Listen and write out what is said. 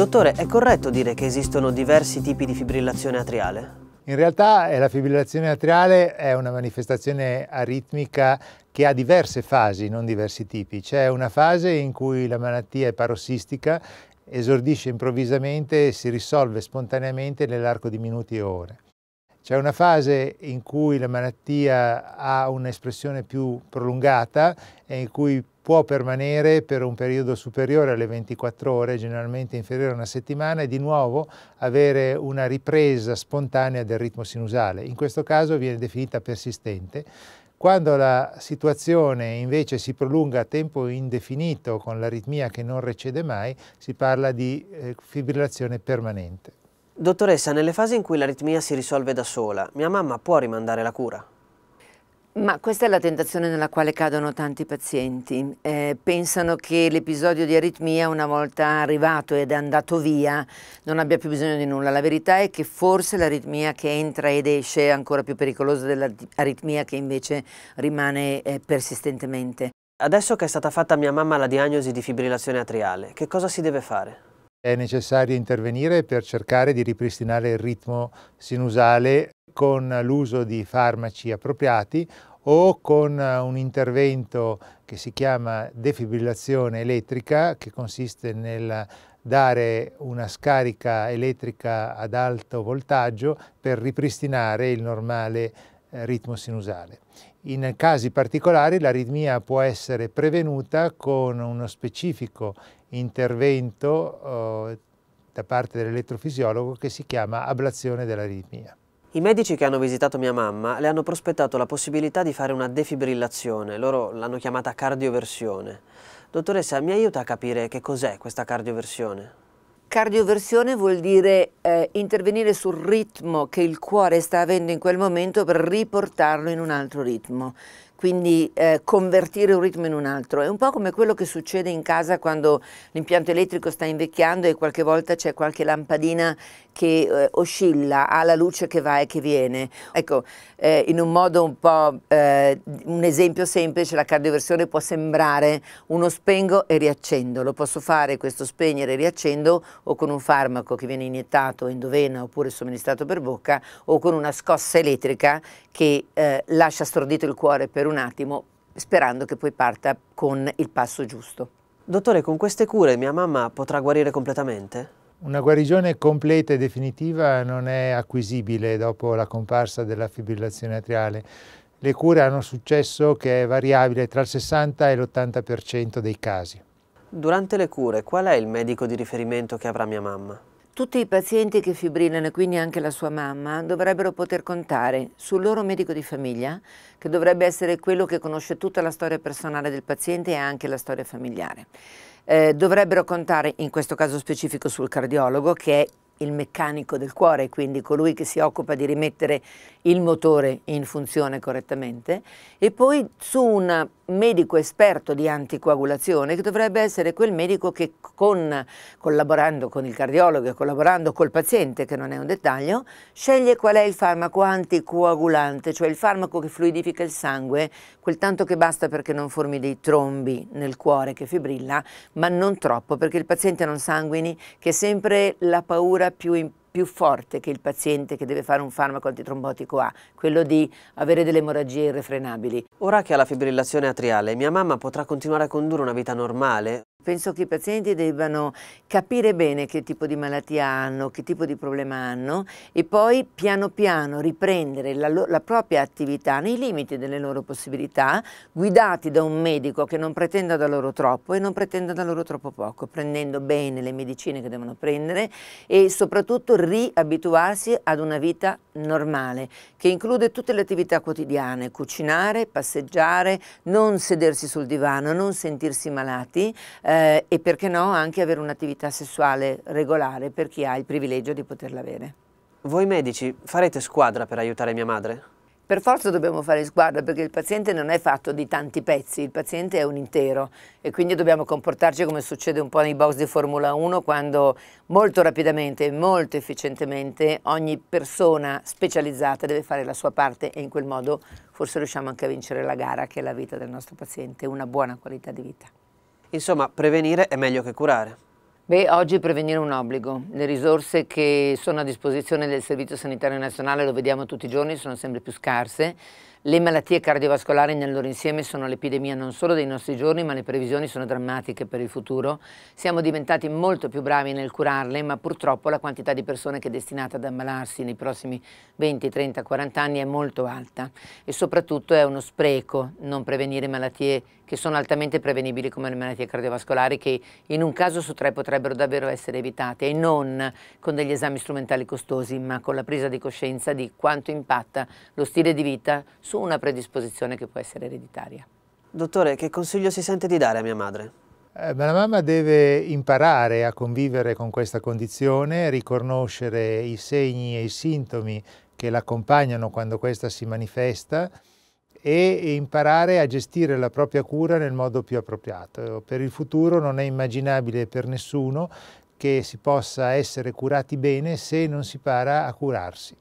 Dottore, è corretto dire che esistono diversi tipi di fibrillazione atriale? In realtà eh, la fibrillazione atriale è una manifestazione aritmica che ha diverse fasi, non diversi tipi. C'è una fase in cui la malattia è parossistica, esordisce improvvisamente e si risolve spontaneamente nell'arco di minuti e ore. C'è una fase in cui la malattia ha un'espressione più prolungata e in cui può permanere per un periodo superiore alle 24 ore, generalmente inferiore a una settimana, e di nuovo avere una ripresa spontanea del ritmo sinusale. In questo caso viene definita persistente. Quando la situazione invece si prolunga a tempo indefinito con l'aritmia che non recede mai, si parla di eh, fibrillazione permanente. Dottoressa, nelle fasi in cui l'aritmia si risolve da sola, mia mamma può rimandare la cura? Ma questa è la tentazione nella quale cadono tanti pazienti. Eh, pensano che l'episodio di aritmia, una volta arrivato ed andato via, non abbia più bisogno di nulla. La verità è che forse l'aritmia che entra ed esce è ancora più pericolosa dell'aritmia che invece rimane eh, persistentemente. Adesso che è stata fatta a mia mamma la diagnosi di fibrillazione atriale, che cosa si deve fare? È necessario intervenire per cercare di ripristinare il ritmo sinusale con l'uso di farmaci appropriati o con eh, un intervento che si chiama defibrillazione elettrica che consiste nel dare una scarica elettrica ad alto voltaggio per ripristinare il normale eh, ritmo sinusale. In casi particolari l'aritmia può essere prevenuta con uno specifico intervento eh, da parte dell'elettrofisiologo che si chiama ablazione dell'aritmia. I medici che hanno visitato mia mamma le hanno prospettato la possibilità di fare una defibrillazione, loro l'hanno chiamata cardioversione. Dottoressa, mi aiuta a capire che cos'è questa cardioversione? Cardioversione vuol dire eh, intervenire sul ritmo che il cuore sta avendo in quel momento per riportarlo in un altro ritmo quindi eh, convertire un ritmo in un altro. È un po' come quello che succede in casa quando l'impianto elettrico sta invecchiando e qualche volta c'è qualche lampadina che eh, oscilla, ha la luce che va e che viene. Ecco, eh, in un modo un po', eh, un esempio semplice, la cardioversione può sembrare uno spengo e riaccendo, lo posso fare questo spegnere e riaccendo o con un farmaco che viene iniettato endovena oppure somministrato per bocca o con una scossa elettrica che eh, lascia stordito il cuore per un un attimo, sperando che poi parta con il passo giusto. Dottore, con queste cure mia mamma potrà guarire completamente? Una guarigione completa e definitiva non è acquisibile dopo la comparsa della fibrillazione atriale. Le cure hanno successo che è variabile tra il 60 e l'80% dei casi. Durante le cure, qual è il medico di riferimento che avrà mia mamma? Tutti i pazienti che fibrillano e quindi anche la sua mamma dovrebbero poter contare sul loro medico di famiglia, che dovrebbe essere quello che conosce tutta la storia personale del paziente e anche la storia familiare. Eh, dovrebbero contare in questo caso specifico sul cardiologo che è il meccanico del cuore, quindi colui che si occupa di rimettere il motore in funzione correttamente, e poi su un medico esperto di anticoagulazione che dovrebbe essere quel medico che con, collaborando con il cardiologo e collaborando col paziente, che non è un dettaglio, sceglie qual è il farmaco anticoagulante, cioè il farmaco che fluidifica il sangue, quel tanto che basta perché non formi dei trombi nel cuore che fibrilla, ma non troppo perché il paziente non sanguini, che è sempre la paura paura più, più forte che il paziente che deve fare un farmaco antitrombotico ha, quello di avere delle emorragie irrefrenabili. Ora che ha la fibrillazione atriale, mia mamma potrà continuare a condurre una vita normale? Penso che i pazienti debbano capire bene che tipo di malattia hanno, che tipo di problema hanno e poi piano piano riprendere la, la, propria attività nei limiti delle loro possibilità, guidati da un medico che non pretenda da loro troppo e non pretenda da loro troppo poco, prendendo bene le medicine che devono prendere e soprattutto riabituarsi ad una vita normale che include tutte le attività quotidiane, cucinare, passeggiare, non sedersi sul divano, non sentirsi malati eh, e perché no anche avere un'attività sessuale regolare per chi ha il privilegio di poterla avere. Voi medici farete squadra per aiutare mia madre? Per forza dobbiamo fare squadra perché il paziente non è fatto di tanti pezzi, il paziente è un intero e quindi dobbiamo comportarci come succede un po' nei box di Formula 1 quando molto rapidamente e molto efficientemente ogni persona specializzata deve fare la sua parte e in quel modo forse riusciamo anche a vincere la gara che è la vita del nostro paziente, una buona qualità di vita. Insomma, prevenire è meglio che curare. Beh, oggi prevenire è un obbligo. Le risorse che sono a disposizione del Servizio Sanitario Nazionale, lo vediamo tutti i giorni, sono sempre più scarse. Le malattie cardiovascolari nel loro insieme sono l'epidemia non solo dei nostri giorni, ma le previsioni sono drammatiche per il futuro. Siamo diventati molto più bravi nel curarle, ma purtroppo la quantità di persone che è destinata ad ammalarsi nei prossimi 20, 30, 40 anni è molto alta e soprattutto è uno spreco non prevenire malattie che sono altamente prevenibili come le malattie cardiovascolari che in un caso su tre potrebbero davvero essere evitate e non con degli esami strumentali costosi, ma con la presa di coscienza di quanto impatta lo stile di vita su una predisposizione che può essere ereditaria. Dottore, che consiglio si sente di dare a mia madre? Eh, ma la mamma deve imparare a convivere con questa condizione, riconoscere i segni e i sintomi che l'accompagnano quando questa si manifesta e imparare a gestire la propria cura nel modo più appropriato. Per il futuro non è immaginabile per nessuno che si possa essere curati bene se non si para a curarsi.